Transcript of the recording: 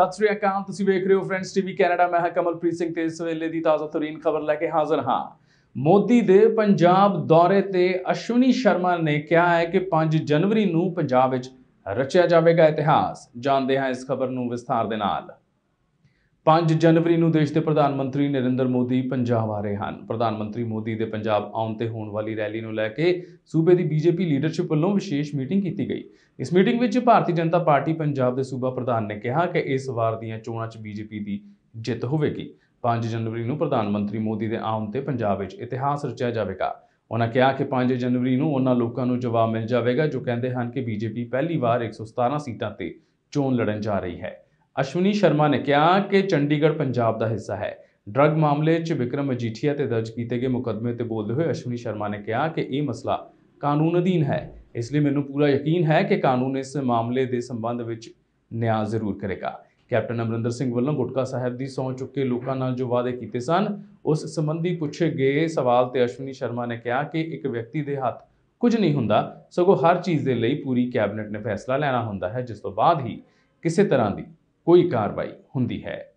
ਸਤਿ ਸ੍ਰੀ ਅਕਾਲ ਤੁਸੀਂ ਵੇਖ ਰਹੇ ਹੋ ਫਰੈਂਡਸ ਟੀਵੀ ਕੈਨੇਡਾ ਮੈਂ ਹਾਂ ਕਮਲਪ੍ਰੀਤ ਸਿੰਘ ਤੇ ਇਸ ਵੇਲੇ ਦੀ ਤਾਜ਼ਾ ਤਰੀਨ ਖਬਰ ਲੈ ਕੇ ਹਾਜ਼ਰ ਹਾਂ ਮੋਦੀ ਦੇ ਪੰਜਾਬ ਦੌਰੇ ਤੇ ਅਸ਼ਵਨੀ ਸ਼ਰਮਾ ਨੇ ਕਿਹਾ ਹੈ ਕਿ 5 ਜਨਵਰੀ ਨੂੰ ਪੰਜਾਬ ਵਿੱਚ ਰਚਿਆ ਜਾਵੇਗਾ ਇਤਿਹਾਸ ਜਾਣਦੇ ਹਾਂ ਇਸ ਖਬਰ ਨੂੰ ਵਿਸਥਾਰ ਦੇ ਨਾਲ 5 ਜਨਵਰੀ ਨੂੰ ਦੇਸ਼ ਦੇ ਪ੍ਰਧਾਨ ਮੰਤਰੀ ਨਰਿੰਦਰ ਮੋਦੀ ਪੰਜਾਬ ਆ ਰਹੇ ਹਨ ਪ੍ਰਧਾਨ ਮੰਤਰੀ ਮੋਦੀ ਦੇ ਪੰਜਾਬ ਆਉਣ ਤੇ ਹੋਣ ਵਾਲੀ ਰੈਲੀ ਨੂੰ ਲੈ ਕੇ ਸੂਬੇ ਦੀ ਬੀਜੇਪੀ ਲੀਡਰਸ਼ਿਪ ਵੱਲੋਂ ਵਿਸ਼ੇਸ਼ ਮੀਟਿੰਗ ਕੀਤੀ ਗਈ ਇਸ ਮੀਟਿੰਗ ਵਿੱਚ ਭਾਰਤੀ ਜਨਤਾ ਪਾਰਟੀ ਪੰਜਾਬ ਦੇ ਸੂਬਾ ਪ੍ਰਧਾਨ ਨੇ ਕਿਹਾ ਕਿ ਇਸ ਵਾਰ ਦੀਆਂ ਚੋਣਾਂ 'ਚ ਬੀਜੇਪੀ ਦੀ ਜਿੱਤ ਹੋਵੇਗੀ 5 ਜਨਵਰੀ ਨੂੰ ਪ੍ਰਧਾਨ ਮੰਤਰੀ ਮੋਦੀ ਦੇ ਆਉਣ ਤੇ ਪੰਜਾਬ ਵਿੱਚ ਇਤਿਹਾਸ ਰਚਿਆ ਜਾਵੇਗਾ ਉਹਨਾਂ ਕਿਹਾ ਕਿ 5 ਜਨਵਰੀ ਨੂੰ ਉਹਨਾਂ ਲੋਕਾਂ ਨੂੰ ਜਵਾਬ ਮਿਲ ਜਾਵੇਗਾ ਜੋ ਕਹਿੰਦੇ ਹਨ ਕਿ ਬੀਜੇਪੀ ਪਹਿਲੀ ਵਾਰ 117 ਸੀਟਾਂ ਤੇ ਚੋਣ ਲੜਨ ਜਾ ਰਹੀ ਹੈ ਅਸ਼ਵਨੀ ਸ਼ਰਮਾ ਨੇ ਕਿਹਾ ਕਿ ਚੰਡੀਗੜ੍ਹ ਪੰਜਾਬ ਦਾ ਹਿੱਸਾ ਹੈ ਡਰੱਗ ਮਾਮਲੇ 'ਚ ਵਿਕਰਮ ਅਜੀਠੀਆ ਤੇ ਦਰਜ ਕੀਤੇ ਗਏ ਮੁਕਦਮੇ ਤੇ ਬੋਲਦੇ ਹੋਏ ਅਸ਼ਵਨੀ ਸ਼ਰਮਾ ਨੇ ਕਿਹਾ ਕਿ ਇਹ ਮਸਲਾ ਕਾਨੂੰਨ ਅਧੀਨ ਹੈ ਇਸ ਲਈ ਮੈਨੂੰ ਪੂਰਾ ਯਕੀਨ ਹੈ ਕਿ ਕਾਨੂੰਨ ਇਸ ਮਾਮਲੇ ਦੇ ਸੰਬੰਧ ਵਿੱਚ ਨਿਆਂ ਜ਼ਰੂਰ ਕਰੇਗਾ ਕੈਪਟਨ ਅਮਰਿੰਦਰ ਸਿੰਘ ਵੱਲੋਂ ਗੁਟਕਾ ਸਾਹਿਬ ਦੀ ਸੌਂ ਚੁੱਕੇ ਲੋਕਾਂ ਨਾਲ ਜੋ ਵਾਅਦੇ ਕੀਤੇ ਸਨ ਉਸ ਸੰਬੰਧੀ ਪੁੱਛੇ ਗਏ ਸਵਾਲ ਤੇ ਅਸ਼ਵਨੀ ਸ਼ਰਮਾ ਨੇ ਕਿਹਾ ਕਿ ਇੱਕ ਵਿਅਕਤੀ ਦੇ ਹੱਥ ਕੁਝ ਨਹੀਂ ਹੁੰਦਾ ਸਗੋਂ ਹਰ ਚੀਜ਼ ਦੇ ਲਈ ਪੂਰੀ ਕੈਬਨਿਟ ਨੇ ਫੈਸਲਾ ਲੈਣਾ ਹੁੰਦਾ ਹੈ ਜਿਸ ਤੋਂ ਬਾਅਦ ਹੀ ਕਿਸੇ ਤਰ੍ਹਾਂ ਦੀ ਕੋਈ ਕਾਰਵਾਈ ਹੁੰਦੀ ਹੈ